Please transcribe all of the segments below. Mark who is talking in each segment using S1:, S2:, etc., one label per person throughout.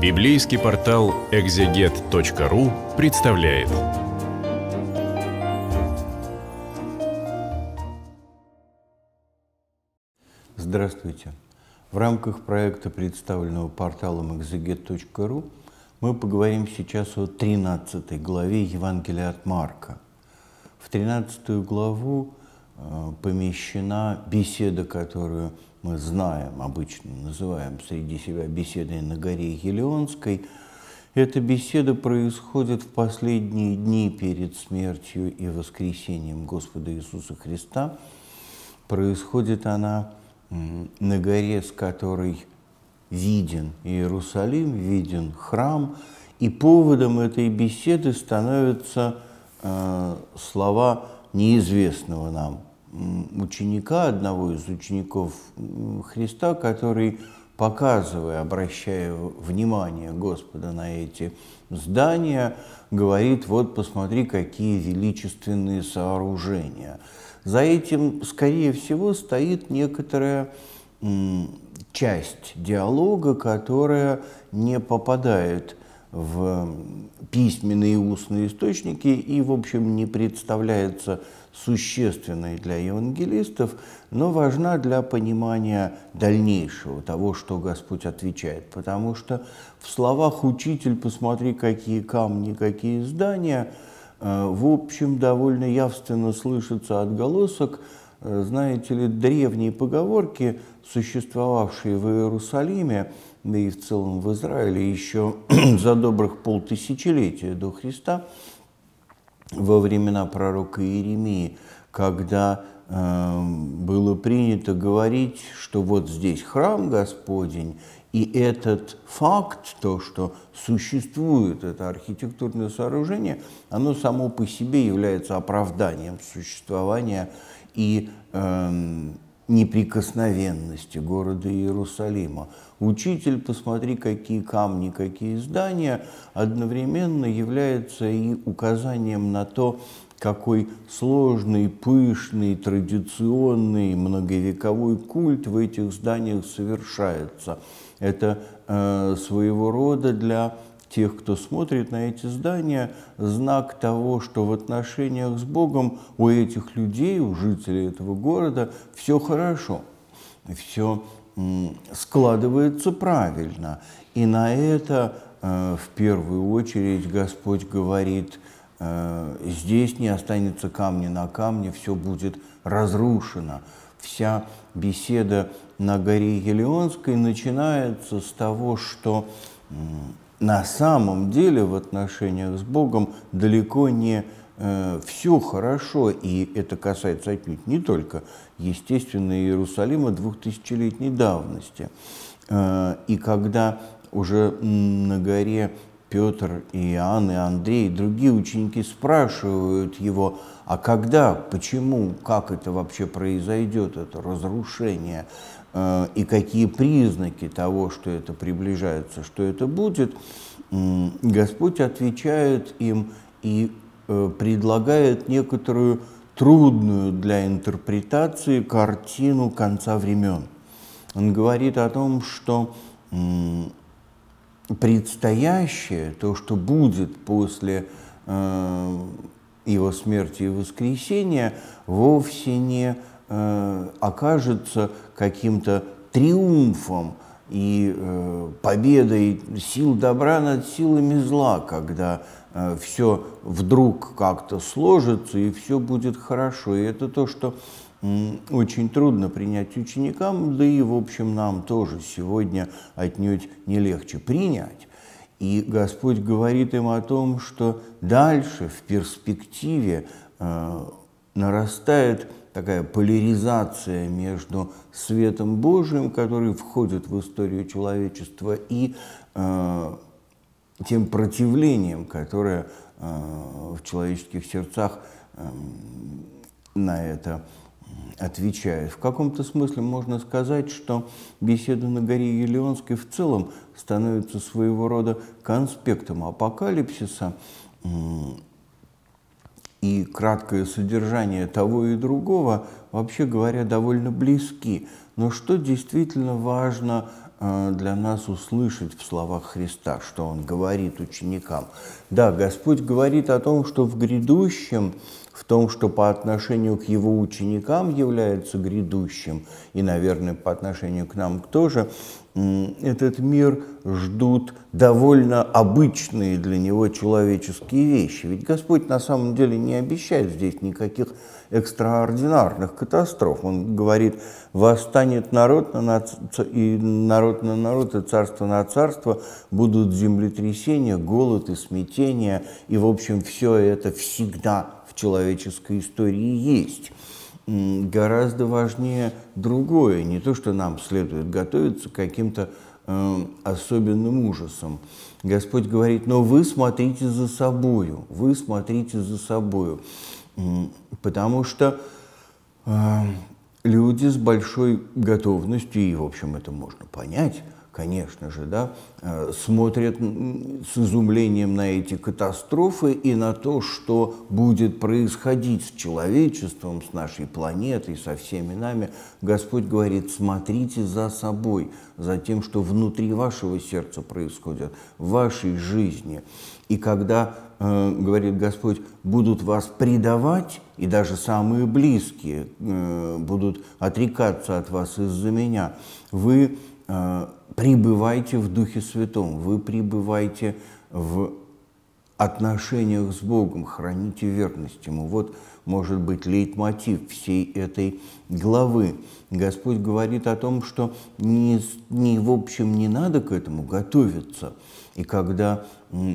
S1: Библейский портал экзегет.ру представляет. Здравствуйте. В рамках проекта, представленного порталом экзегет.ру, мы поговорим сейчас о 13 главе Евангелия от Марка. В 13 главу э, помещена беседа, которую мы знаем, обычно называем среди себя беседой на горе Елеонской. Эта беседа происходит в последние дни перед смертью и воскресением Господа Иисуса Христа. Происходит она на горе, с которой виден Иерусалим, виден храм, и поводом этой беседы становятся э, слова неизвестного нам ученика, одного из учеников Христа, который, показывая, обращая внимание Господа на эти здания, говорит, вот посмотри, какие величественные сооружения. За этим, скорее всего, стоит некоторая часть диалога, которая не попадает в письменные и устные источники и, в общем, не представляется существенной для евангелистов, но важна для понимания дальнейшего, того, что Господь отвечает. Потому что в словах «учитель, посмотри, какие камни, какие здания» э, в общем довольно явственно слышится отголосок, э, знаете ли, древние поговорки, существовавшие в Иерусалиме, да и в целом в Израиле еще за добрых полтысячелетия до Христа, во времена пророка Иеремии, когда э, было принято говорить, что вот здесь храм Господень, и этот факт, то, что существует это архитектурное сооружение, оно само по себе является оправданием существования и э, неприкосновенности города Иерусалима. Учитель, посмотри, какие камни, какие здания, одновременно является и указанием на то, какой сложный, пышный, традиционный, многовековой культ в этих зданиях совершается. Это э, своего рода для тех, кто смотрит на эти здания, знак того, что в отношениях с Богом у этих людей, у жителей этого города все хорошо, все складывается правильно. И на это э, в первую очередь Господь говорит, э, здесь не останется камня на камне, все будет разрушено. Вся беседа на горе Елеонской начинается с того, что на самом деле в отношениях с Богом далеко не э, все хорошо, и это касается отнюдь не только, естественно, Иерусалима двухтысячелетней давности. Э, и когда уже на горе Петр, и Иоанн, и Андрей, и другие ученики спрашивают его, а когда, почему, как это вообще произойдет, это разрушение? Э, и какие признаки того, что это приближается, что это будет, Господь отвечает им и э, предлагает некоторую трудную для интерпретации картину конца времен. Он говорит о том, что предстоящее, то, что будет после э, его смерти и воскресения, вовсе не Э, окажется каким-то триумфом и э, победой сил добра над силами зла, когда э, все вдруг как-то сложится и все будет хорошо. И это то, что очень трудно принять ученикам, да и, в общем, нам тоже сегодня отнюдь не легче принять. И Господь говорит им о том, что дальше в перспективе э, нарастает такая поляризация между светом Божиим, который входит в историю человечества, и э, тем противлением, которое э, в человеческих сердцах э, на это отвечает. В каком-то смысле можно сказать, что беседа на горе Елеонской в целом становится своего рода конспектом апокалипсиса, и краткое содержание того и другого, вообще говоря, довольно близки. Но что действительно важно э, для нас услышать в словах Христа, что Он говорит ученикам? Да, Господь говорит о том, что в грядущем в том, что по отношению к его ученикам является грядущим, и, наверное, по отношению к нам тоже, этот мир ждут довольно обычные для него человеческие вещи. Ведь Господь на самом деле не обещает здесь никаких экстраординарных катастроф. Он говорит, восстанет народ на над... и народ на народ, и царство на царство, будут землетрясения, голод и смятения, и, в общем, все это всегда в человеческой истории есть. Гораздо важнее другое, не то, что нам следует готовиться к каким-то э, особенным ужасам. Господь говорит, но вы смотрите за собою, вы смотрите за собою, потому что э, люди с большой готовностью, и, в общем, это можно понять, конечно же, да, э, смотрят с изумлением на эти катастрофы и на то, что будет происходить с человечеством, с нашей планетой, со всеми нами. Господь говорит, смотрите за собой, за тем, что внутри вашего сердца происходит, в вашей жизни. И когда, э, говорит Господь, будут вас предавать, и даже самые близкие э, будут отрекаться от вас из-за меня, вы пребывайте в Духе Святом, вы пребывайте в отношениях с Богом, храните верность Ему. Вот может быть лейтмотив всей этой главы. Господь говорит о том, что не, не, в общем не надо к этому готовиться. И когда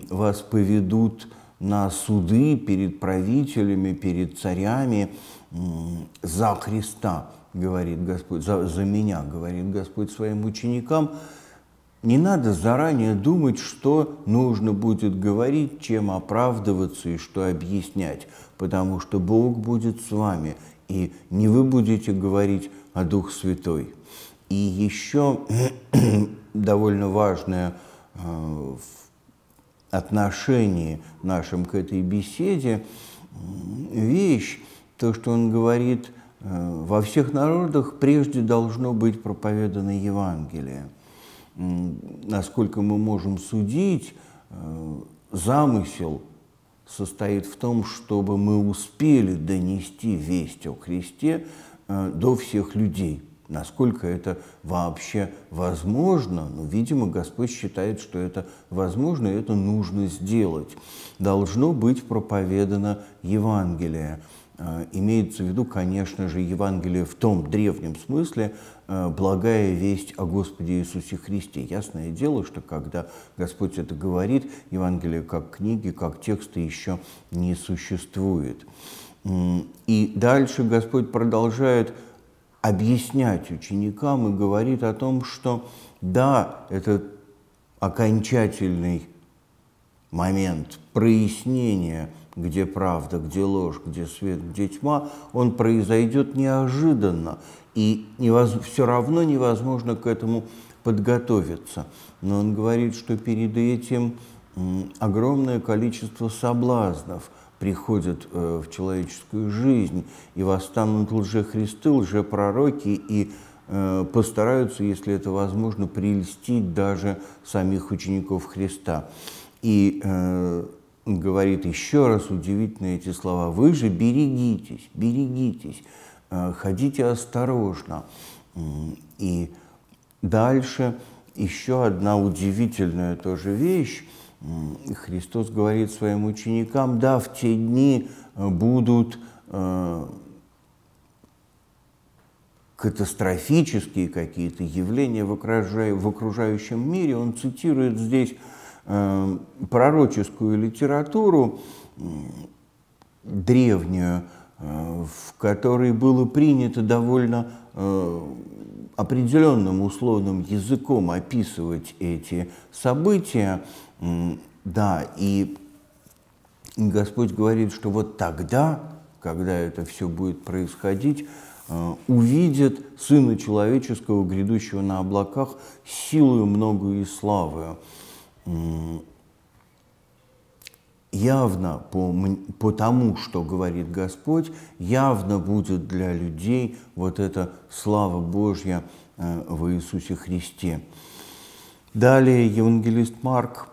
S1: вас поведут на суды перед правителями, перед царями за Христа, говорит Господь, за, за меня, говорит Господь своим ученикам, не надо заранее думать, что нужно будет говорить, чем оправдываться и что объяснять, потому что Бог будет с вами, и не вы будете говорить, о а Дух Святой. И еще довольно важное э, отношении нашем к этой беседе вещь, то, что он говорит – Э, во всех народах прежде должно быть проповедано Евангелие. Насколько мы можем судить, э, замысел состоит в том, чтобы мы успели донести весть о Христе э, до всех людей. Насколько это вообще возможно? Ну, видимо, Господь считает, что это возможно, и это нужно сделать. Должно быть проповедано Евангелие. А, имеется в виду, конечно же, Евангелие в том древнем смысле, а, благая весть о Господе Иисусе Христе. Ясное дело, что когда Господь это говорит, Евангелие как книги, как текста еще не существует. И дальше Господь продолжает объяснять ученикам и говорит о том, что да, это окончательный момент прояснения – где правда, где ложь, где свет, где тьма, он произойдет неожиданно, и невоз... все равно невозможно к этому подготовиться. Но он говорит, что перед этим огромное количество соблазнов приходят э, в человеческую жизнь, и восстанут лжехристы, лжепророки, и э, постараются, если это возможно, прельстить даже самих учеников Христа. И э, говорит еще раз удивительные эти слова. Вы же берегитесь, берегитесь, э, ходите осторожно. И дальше еще одна удивительная тоже вещь. Христос говорит своим ученикам, да, в те дни э, будут э, катастрофические какие-то явления в, окружающем мире. Он цитирует здесь Эм, пророческую литературу древнюю, э, в которой было принято довольно э, определенным условным языком описывать эти события, да, и Господь говорит, что вот тогда, когда это все будет происходить, э, увидят Сына Человеческого, грядущего на облаках, силою многою и славою. Э, явно по, по тому, что говорит Господь, явно будет для людей вот эта слава Божья э, в Иисусе Христе. Далее евангелист Марк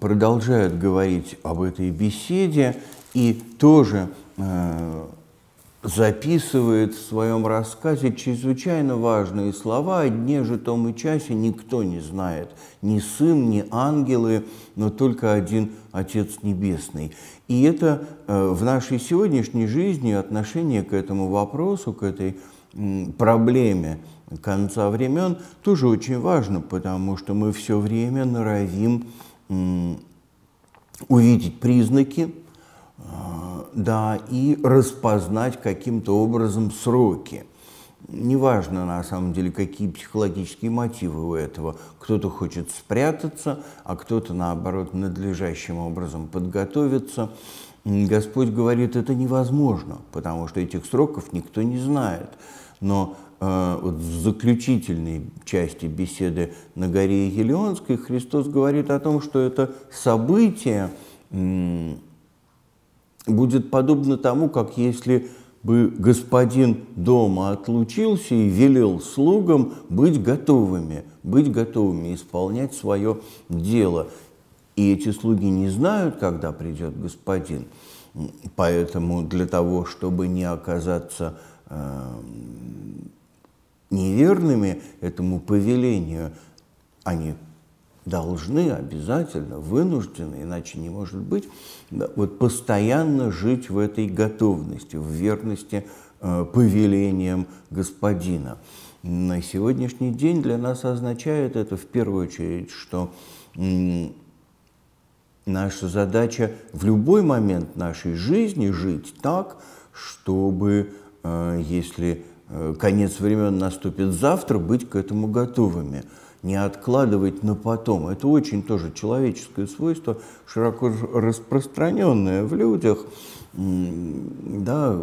S1: продолжает говорить об этой беседе и тоже э, записывает в своем рассказе чрезвычайно важные слова о дне же том и часе никто не знает, ни сын, ни ангелы, но только один Отец Небесный. И это э, в нашей сегодняшней жизни отношение к этому вопросу, к этой проблеме конца времен тоже очень важно, потому что мы все время норовим увидеть признаки, а, да, и распознать каким-то образом сроки. Неважно, на самом деле, какие психологические мотивы у этого. Кто-то хочет спрятаться, а кто-то, наоборот, надлежащим образом подготовиться. Господь говорит, это невозможно, потому что этих сроков никто не знает. Но э, вот в заключительной части беседы на горе Елеонской Христос говорит о том, что это событие, будет подобно тому, как если бы господин дома отлучился и велел слугам быть готовыми, быть готовыми исполнять свое дело. И эти слуги не знают, когда придет господин. Поэтому для того, чтобы не оказаться э, неверными этому повелению, они должны обязательно, вынуждены, иначе не может быть, вот постоянно жить в этой готовности, в верности э, повелениям господина. На сегодняшний день для нас означает это в первую очередь, что наша задача в любой момент нашей жизни жить так, чтобы, э, если э, конец времен наступит завтра, быть к этому готовыми – не откладывать на потом. Это очень тоже человеческое свойство, широко распространенное в людях, да,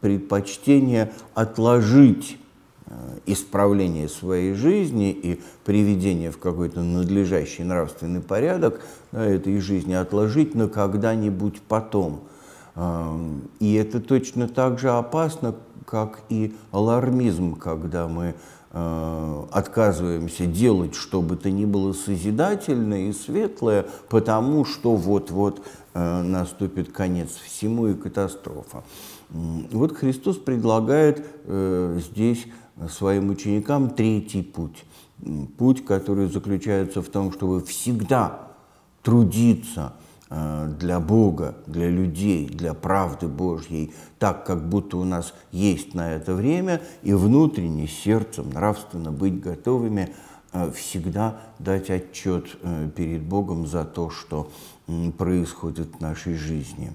S1: предпочтение отложить э, исправление своей жизни и приведение в какой-то надлежащий нравственный порядок да, этой жизни отложить на когда-нибудь потом. И это точно так же опасно, как и алармизм, когда мы э, отказываемся делать, что бы то ни было созидательное и светлое, потому что вот-вот э, наступит конец всему и катастрофа. Вот Христос предлагает э, здесь своим ученикам третий путь. Путь, который заключается в том, чтобы всегда трудиться – Э, для Бога, для людей, для правды Божьей, так, как будто у нас есть на это время, и внутренне, сердцем, нравственно быть готовыми э, всегда дать отчет э, перед Богом за то, что происходит в нашей жизни.